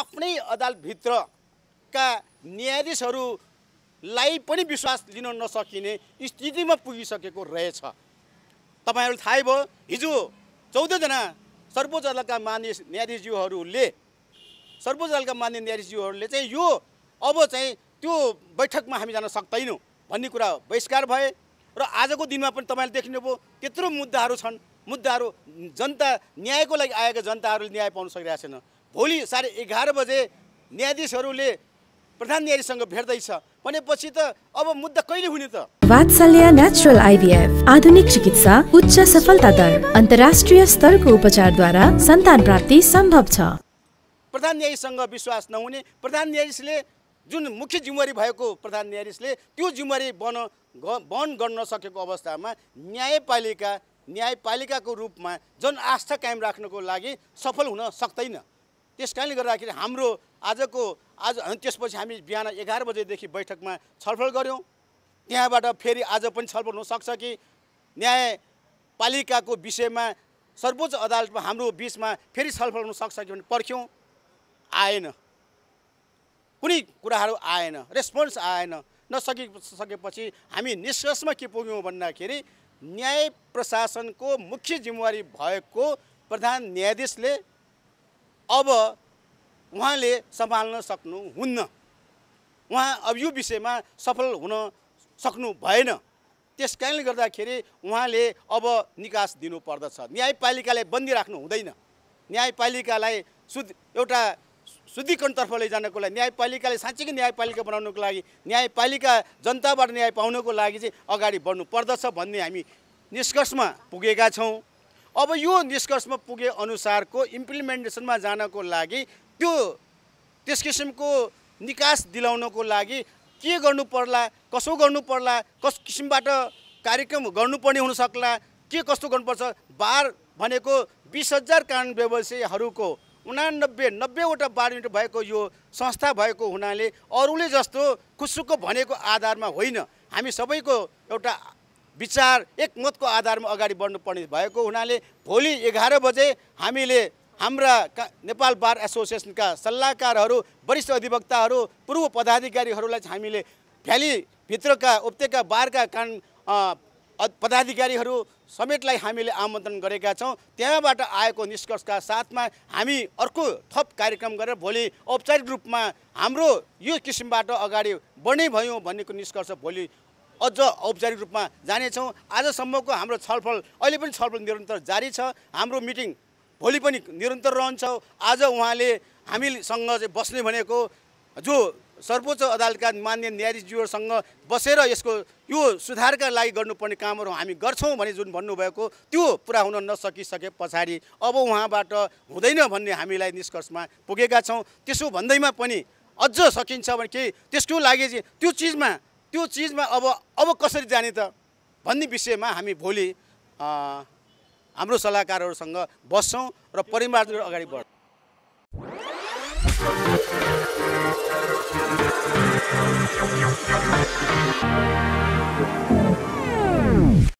आफ्नै अदालतभित्रका न्यायाधीशहरूलाई पनि विश्वास लिन नसकिने स्थितिमा पुगिसकेको रहेछ तपाईँहरू थाहै भयो हिजो चौधजना सर्वोच्च अदालतका मान्य न्यायाधीशज्यूहरूले सर्वोच्च अदालतका मान्य न्यायाधीशज्यूहरूले चाहिँ यो अब चाहिँ त्यो बैठकमा हामी जान सक्दैनौँ भन्ने कुरा बहिष्कार भए र आजको दिनमा पनि तपाईँले देख्नुभयो त्यत्रो मुद्दाहरू छन् मुद्दाहरू जनता न्यायको लागि आएका जनताहरूले न्याय पाउन सकिरहेको छैन भोलि साढे एघार बजे न्यायाधीशहरूले प्रधान न्यायाधीशसँग भेट्दैछ भनेपछि त अब मुद्दा कहिले हुने त वात्सल्य नेचुरल आइभीएफ आधुनिक चिकित्सा उच्च सफलता दर अन्तर्राष्ट्रिय स्तरको उपचारद्वारा सन्तान प्राप्ति सम्भव छ प्रधान न्यायाधीशसँग विश्वास नहुने प्रधान न्यायाधीशले जुन मुख्य जिम्मेवारी भएको प्रधान न्यायाधीशले त्यो जिम्मेवारी बन बन्द गर्न नसकेको अवस्थामा न्यायपालिका न्यायपालिकाको रूपमा जनआस्था कायम राख्नको लागि सफल हुन सक्दैन त्यस कारणले गर्दाखेरि हाम्रो आजको आज त्यसपछि हामी बिहान एघार बजेदेखि बैठकमा छलफल गऱ्यौँ त्यहाँबाट फेरि आज पनि छलफल हुनसक्छ कि न्यायपालिकाको विषयमा सर्वोच्च अदालतमा हाम्रो बिचमा फेरि छलफल हुनसक्छ कि भने पर्ख्यौँ आएन कुनै कुराहरू आएन रेस्पोन्स आएन नसकि सकेपछि हामी निष्कर्षमा के पुग्यौँ भन्दाखेरि न्याय प्रशासनको मुख्य जिम्मेवारी भएको प्रधान न्यायाधीशले अब उहाँले सम्हाल्न सक्नुहुन्न उहाँ अब यो विषयमा सफल हुन सक्नु भएन त्यस कारणले गर्दाखेरि उहाँले अब निकास दिनुपर्दछ न्यायपालिकालाई बन्दी राख्नु हुँदैन न्यायपालिकालाई शुद्ध एउटा शुद्धिकरणतर्फ लैजानको लागि न्यायपालिकाले साँच्चीकै न्यायपालिका बनाउनको लागि न्यायपालिका जनताबाट न्याय पाउनको लागि चाहिँ अगाडि बढ्नु पर्दछ भन्ने हामी निष्कर्षमा पुगेका छौँ अब यो निष्कर्षमा पुगे अनुसारको इम्प्लिमेन्टेसनमा जानको लागि त्यो त्यस किसिमको निकास दिलाउनको लागि के गर्नु पर्ला कसो गर्नु पर्ला कस किसिमबाट कार्यक्रम गर्नुपर्ने हुनसक्ला के कस्तो गर्नुपर्छ बार भनेको बिस हजार कानुन व्यवसायीहरूको उनानब्बे नब्बेवटा बार युनिट भएको यो संस्था भएको हुनाले अरूले जस्तो खुसुको भनेको आधारमा होइन हामी सबैको एउटा विचार एकमतको आधारमा अगाडि बढ्नुपर्ने भएको हुनाले भोलि एघार बजे हामीले हाम्रा नेपाल बार एसोसिएसनका सल्लाहकारहरू वरिष्ठ अधिवक्ताहरू पूर्व पदाधिकारीहरूलाई चाहिँ हामीले भ्यालीभित्रका उपत्यका बारका कान पदाधिकारीहरू समेतलाई हामीले आमन्त्रण गरेका छौँ त्यहाँबाट आएको निष्कर्षका साथमा हामी अर्को थप कार्यक्रम गरेर भोलि औपचारिक रूपमा हाम्रो यो किसिमबाट अगाडि बढ्ने भयौँ भन्नेको निष्कर्ष भोलि अझ औपचारिक रूपमा जानेछौँ आजसम्मको हाम्रो छलफल अहिले पनि छलफल निरन्तर जारी छ हाम्रो मिटिङ भोलि पनि निरन्तर रहन्छ आज उहाँले हामीसँग चाहिँ बस्ने भनेको जो सर्वोच्च अदालतका मान्य न्यायाधीशज्यूहरूसँग बसेर यसको यो सुधारका लागि गर्नुपर्ने कामहरू हामी गर्छौँ भने जुन भन्नुभएको त्यो पुरा हुन नसकिसके पछाडि अब उहाँबाट हुँदैन भन्ने हामीलाई निष्कर्षमा पुगेका छौँ त्यसो भन्दैमा पनि अझ सकिन्छ भने केही त्यसको लागि चाहिँ त्यो चिजमा त्यो चिजमा अब अब कसरी जाने त भन्ने विषयमा हामी भोलि हाम्रो सल्लाहकारहरूसँग बस्छौँ र परिमार्जन अगाडि बढ्छौँ